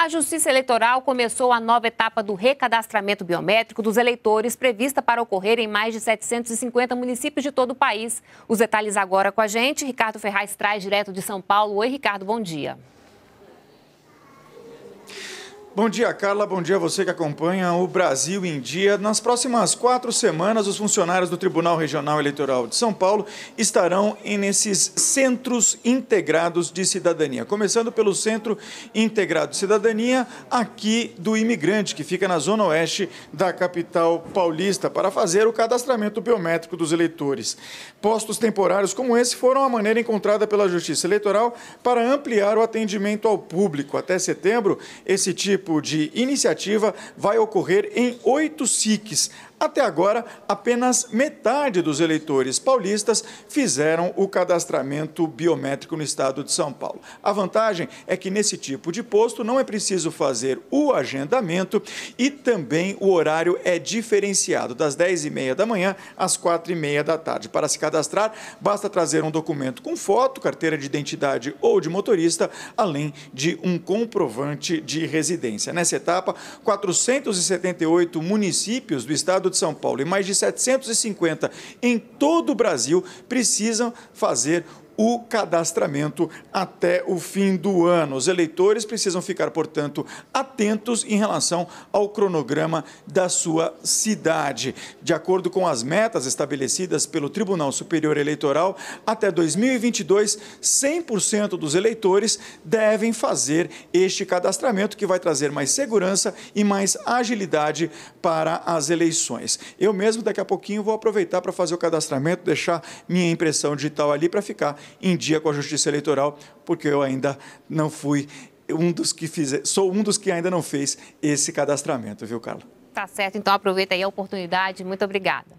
A Justiça Eleitoral começou a nova etapa do recadastramento biométrico dos eleitores, prevista para ocorrer em mais de 750 municípios de todo o país. Os detalhes agora com a gente. Ricardo Ferraz traz direto de São Paulo. Oi, Ricardo, bom dia. Bom dia, Carla. Bom dia a você que acompanha o Brasil em Dia. Nas próximas quatro semanas, os funcionários do Tribunal Regional Eleitoral de São Paulo estarão nesses centros integrados de cidadania. Começando pelo Centro Integrado de Cidadania, aqui do Imigrante, que fica na zona oeste da capital paulista, para fazer o cadastramento biométrico dos eleitores. Postos temporários como esse foram a maneira encontrada pela Justiça Eleitoral para ampliar o atendimento ao público. Até setembro, esse tipo tipo de iniciativa vai ocorrer em oito SICs, até agora, apenas metade dos eleitores paulistas fizeram o cadastramento biométrico no estado de São Paulo. A vantagem é que nesse tipo de posto não é preciso fazer o agendamento e também o horário é diferenciado, das 10h30 da manhã às 4h30 da tarde. Para se cadastrar, basta trazer um documento com foto, carteira de identidade ou de motorista, além de um comprovante de residência. Nessa etapa, 478 municípios do estado estado de São Paulo e mais de 750 em todo o Brasil precisam fazer o cadastramento até o fim do ano. Os eleitores precisam ficar, portanto, atentos em relação ao cronograma da sua cidade. De acordo com as metas estabelecidas pelo Tribunal Superior Eleitoral, até 2022, 100% dos eleitores devem fazer este cadastramento, que vai trazer mais segurança e mais agilidade para as eleições. Eu mesmo, daqui a pouquinho, vou aproveitar para fazer o cadastramento, deixar minha impressão digital ali para ficar em dia com a justiça eleitoral, porque eu ainda não fui um dos que fiz, sou um dos que ainda não fez esse cadastramento, viu, Carla? Tá certo, então aproveita aí a oportunidade. Muito obrigada.